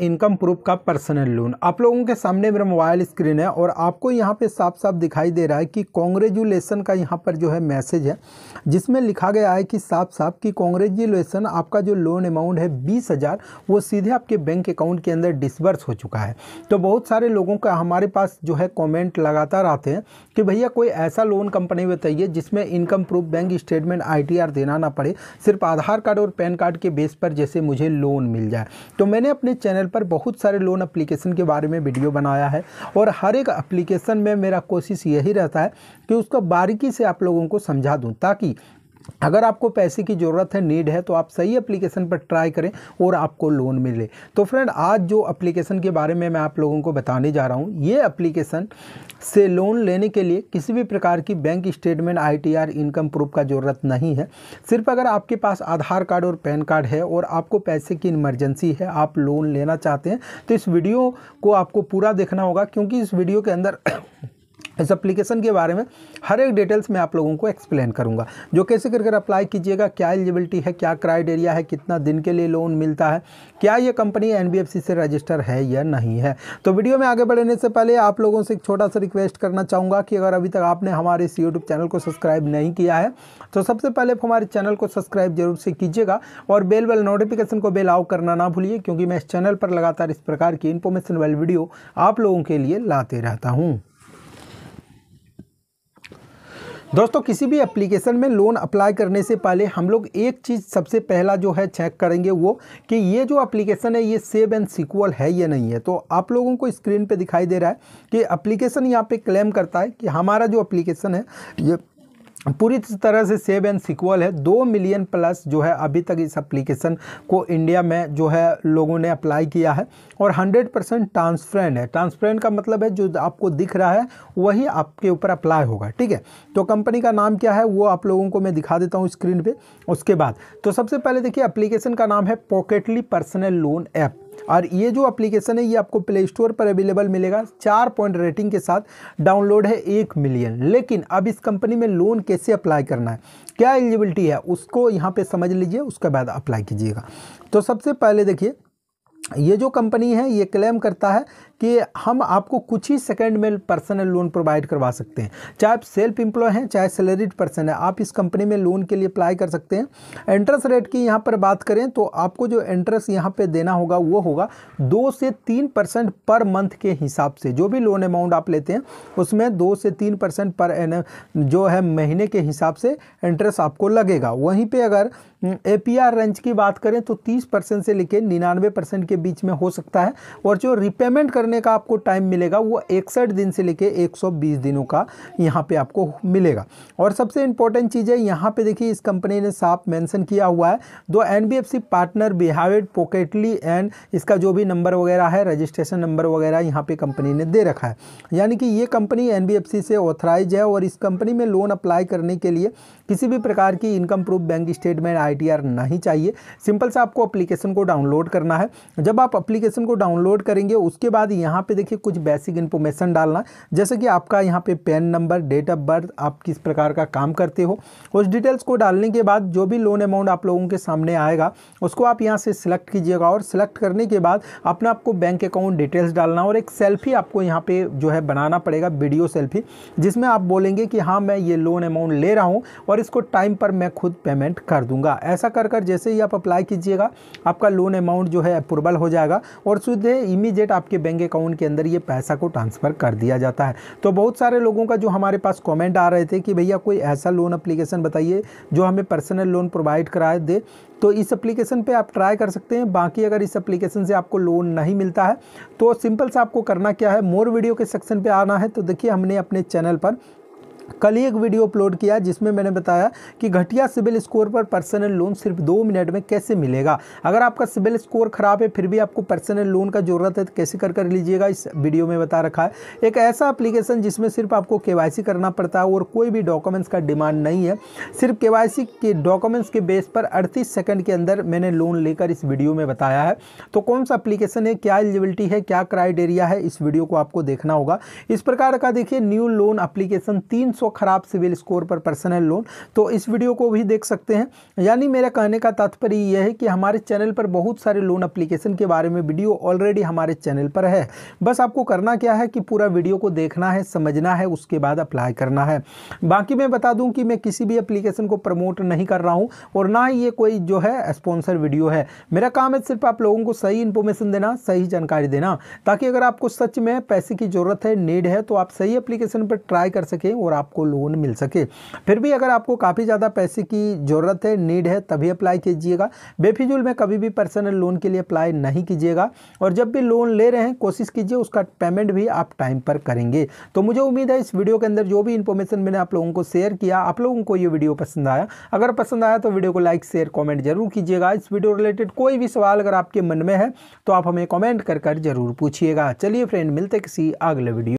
income proof का personal loan आप लोगों के सामने मेरा मोबाइल स्क्रीन है और आपको यहाँ पे साफ साफ दिखाई दे रहा है कि कॉन्ग्रेजुलेसन का यहाँ पर जो है मैसेज है जिसमें लिखा गया है कि साफ साफ कि कॉन्ग्रेजुलेसन आपका जो लोन अमाउंट है बीस हज़ार वो सीधे आपके बैंक अकाउंट के अंदर डिसबर्स हो चुका है तो बहुत सारे लोगों का हमारे पास जो है कॉमेंट लगातार आते हैं कि भैया कोई ऐसा लोन कंपनी बताइए जिसमें इनकम प्रूफ बैंक स्टेटमेंट आई देना ना पड़े सिर्फ आधार कार्ड और पैन कार्ड के बेस पर जैसे मुझे लोन मिल जाए तो मैंने अपने चैनल पर बहुत सारे लोन अप्लीकेशन के बारे में वीडियो बनाया है और हर एक अप्लीकेशन में मेरा कोशिश यही रहता है कि उसको बारीकी से आप लोगों को समझा दूँ ताकि अगर आपको पैसे की ज़रूरत है नीड है तो आप सही एप्लीकेशन पर ट्राई करें और आपको लोन मिले तो फ्रेंड आज जो एप्लीकेशन के बारे में मैं आप लोगों को बताने जा रहा हूँ ये एप्लीकेशन से लोन लेने के लिए किसी भी प्रकार की bank statement ITR income proof का ज़रूरत नहीं है सिर्फ अगर आपके पास आधार कार्ड और पैन कार्ड है और आपको पैसे की इमरजेंसी है आप लोन लेना चाहते हैं तो इस वीडियो को आपको पूरा देखना होगा क्योंकि इस वीडियो के अंदर इस एप्लीकेशन के बारे में हर एक डिटेल्स मैं आप लोगों को एक्सप्लेन करूंगा जो कैसे करके कर अप्लाई कीजिएगा क्या एलिजिबिलिटी है क्या क्राइटेरिया है कितना दिन के लिए लोन मिलता है क्या ये कंपनी एनबीएफसी से रजिस्टर है या नहीं है तो वीडियो में आगे बढ़ने से पहले आप लोगों से एक छोटा सा रिक्वेस्ट करना चाहूँगा कि अगर अभी तक आपने हमारे इस यूट्यूब चैनल को सब्सक्राइब नहीं किया है तो सबसे पहले हमारे चैनल को सब्सक्राइब जरूर से कीजिएगा और बेल बेल नोटिफिकेशन को बेल आउट करना ना भूलिए क्योंकि मैं इस चैनल पर लगातार इस प्रकार की इन्फॉर्मेशन वाली वीडियो आप लोगों के लिए लाते रहता हूँ दोस्तों किसी भी एप्लीकेशन में लोन अप्लाई करने से पहले हम लोग एक चीज़ सबसे पहला जो है चेक करेंगे वो कि ये जो एप्लीकेशन है ये सेव एंड सिक्वल है या नहीं है तो आप लोगों को स्क्रीन पे दिखाई दे रहा है कि एप्लीकेशन यहाँ पे क्लेम करता है कि हमारा जो एप्लीकेशन है ये पूरी तरह से सेव एंड सिक्वल है दो मिलियन प्लस जो है अभी तक इस एप्लीकेशन को इंडिया में जो है लोगों ने अप्लाई किया है और 100 परसेंट ट्रांसफ्रेंड है ट्रांसफ्रेंड का मतलब है जो आपको दिख रहा है वही आपके ऊपर अप्लाई होगा ठीक है तो कंपनी का नाम क्या है वो आप लोगों को मैं दिखा देता हूँ स्क्रीन पर उसके बाद तो सबसे पहले देखिए अप्लीकेशन का नाम है पॉकेटली पर्सनल लोन ऐप और ये जो एप्लीकेशन है ये आपको प्ले स्टोर पर अवेलेबल मिलेगा चार पॉइंट रेटिंग के साथ डाउनलोड है एक मिलियन लेकिन अब इस कंपनी में लोन कैसे अप्लाई करना है क्या एलिजिबिलिटी है उसको यहाँ पर समझ लीजिए उसके बाद अप्लाई कीजिएगा तो सबसे पहले देखिए ये जो कंपनी है ये क्लेम करता है कि हम आपको कुछ ही सेकंड में पर्सनल लोन प्रोवाइड करवा सकते हैं चाहे आप सेल्फ एम्प्लॉय हैं चाहे सैलरीड पर्सन है आप इस कंपनी में लोन के लिए अप्लाई कर सकते हैं इंटरेस्ट रेट की यहाँ पर बात करें तो आपको जो इंटरेस्ट यहाँ पे देना होगा वो होगा दो से तीन परसेंट पर मंथ के हिसाब से जो भी लोन अमाउंट आप लेते हैं उसमें दो से तीन परसेंट पर जो है महीने के हिसाब से इंटरेस्ट आपको लगेगा वहीं पर अगर एपीआर रेंज की बात करें तो 30 परसेंट से लेकर निन्यानवे परसेंट के बीच में हो सकता है और जो रिपेमेंट करने का आपको टाइम मिलेगा वो इकसठ दिन से लेकर 120 दिनों का यहाँ पे आपको मिलेगा और सबसे इंपॉर्टेंट चीज़ है यहाँ पे देखिए इस कंपनी ने साफ मेंशन किया हुआ है दो एन पार्टनर बिहावेड पोकेटली एंड इसका जो भी नंबर वगैरह है रजिस्ट्रेशन नंबर वगैरह यहाँ पर कंपनी ने दे रखा है यानी कि ये कंपनी एन से ऑथराइज है और इस कंपनी में लोन अप्लाई करने के लिए किसी भी प्रकार की इनकम प्रूफ बैंक स्टेटमेंट आई आई नहीं चाहिए सिंपल से आपको अप्लीकेशन को डाउनलोड करना है जब आप अप्लीकेशन को डाउनलोड करेंगे उसके बाद यहाँ पे देखिए कुछ बेसिक इन्फॉर्मेशन डालना जैसे कि आपका यहाँ पे PAN number date of birth आप किस प्रकार का काम करते हो उस डिटेल्स को डालने के बाद जो भी लोन अमाउंट आप लोगों के सामने आएगा उसको आप यहाँ से सिलेक्ट कीजिएगा और सिलेक्ट करने के बाद अपना आपको बैंक अकाउंट डिटेल्स डालना और एक सेल्फी आपको यहाँ पे जो है बनाना पड़ेगा वीडियो सेल्फी जिसमें आप बोलेंगे कि हाँ मैं ये लोन अमाउंट ले रहा हूँ और इसको टाइम पर मैं खुद पेमेंट कर दूंगा ऐसा कर कर जैसे ही आप अप्लाई कीजिएगा आपका लोन अमाउंट जो है अप्रूवल हो जाएगा और सीधे इमीजिएट आपके बैंक अकाउंट के अंदर ये पैसा को ट्रांसफ़र कर दिया जाता है तो बहुत सारे लोगों का जो हमारे पास कॉमेंट आ रहे थे कि भैया कोई ऐसा लोन अप्लीकेशन बताइए जो हमें पर्सनल लोन प्रोवाइड कराए दे तो इस एप्लीकेशन पे आप ट्राई कर सकते हैं बाकी अगर इस एप्लीकेशन से आपको लोन नहीं मिलता है तो सिंपल सा आपको करना क्या है मोर वीडियो के सेक्शन पे आना है तो देखिए हमने अपने चैनल पर कल ही एक वीडियो अपलोड किया जिसमें मैंने बताया कि घटिया सिविल स्कोर पर पर्सनल लोन सिर्फ दो मिनट में कैसे मिलेगा अगर आपका सिविल स्कोर खराब है फिर भी आपको पर्सनल लोन का ज़रूरत है तो कैसे कर कर लीजिएगा इस वीडियो में बता रखा है एक ऐसा एप्लीकेशन जिसमें सिर्फ आपको के करना पड़ता है और कोई भी डॉक्यूमेंट्स का डिमांड नहीं है सिर्फ के के डॉक्यूमेंट्स के बेस पर अड़तीस सेकेंड के अंदर मैंने लोन लेकर इस वीडियो में बताया है तो कौन सा एप्लीकेशन है क्या एलिजिबिलिटी है क्या क्राइटेरिया है इस वीडियो को आपको देखना होगा इस प्रकार का देखिए न्यू लोन अप्लीकेशन तीन 300 खराब सिविल स्कोर पर पर्सनल लोन तो इस वीडियो को भी देख सकते हैं यानी मेरा कहने का तात्पर्य यह है कि हमारे चैनल पर बहुत सारे लोन अप्लीकेशन के बारे में वीडियो ऑलरेडी हमारे चैनल पर है बस आपको करना क्या है कि पूरा वीडियो को देखना है समझना है उसके बाद अप्लाई करना है बाकी मैं बता दूँ कि मैं किसी भी अप्लीकेशन को प्रमोट नहीं कर रहा हूँ और ना ही ये कोई जो है स्पॉन्सर वीडियो है मेरा काम है सिर्फ आप लोगों को सही इन्फॉर्मेशन देना सही जानकारी देना ताकि अगर आपको सच में पैसे की ज़रूरत है नीड है तो आप सही एप्लीकेशन पर ट्राई कर सकें और आप आपको लोन मिल सके फिर भी अगर आपको काफ़ी ज़्यादा पैसे की ज़रूरत है नीड है तभी अप्लाई कीजिएगा बेफिजूल में कभी भी पर्सनल लोन के लिए अप्लाई नहीं कीजिएगा और जब भी लोन ले रहे हैं कोशिश कीजिए उसका पेमेंट भी आप टाइम पर करेंगे तो मुझे उम्मीद है इस वीडियो के अंदर जो भी इन्फॉर्मेशन मैंने आप लोगों को शेयर किया आप लोगों को ये वीडियो पसंद आया अगर पसंद आया तो वीडियो को लाइक शेयर कॉमेंट जरूर कीजिएगा इस वीडियो रिलेटेड कोई भी सवाल अगर आपके मन में है तो आप हमें कॉमेंट कर कर जरूर पूछिएगा चलिए फ्रेंड मिलते किसी अगले वीडियो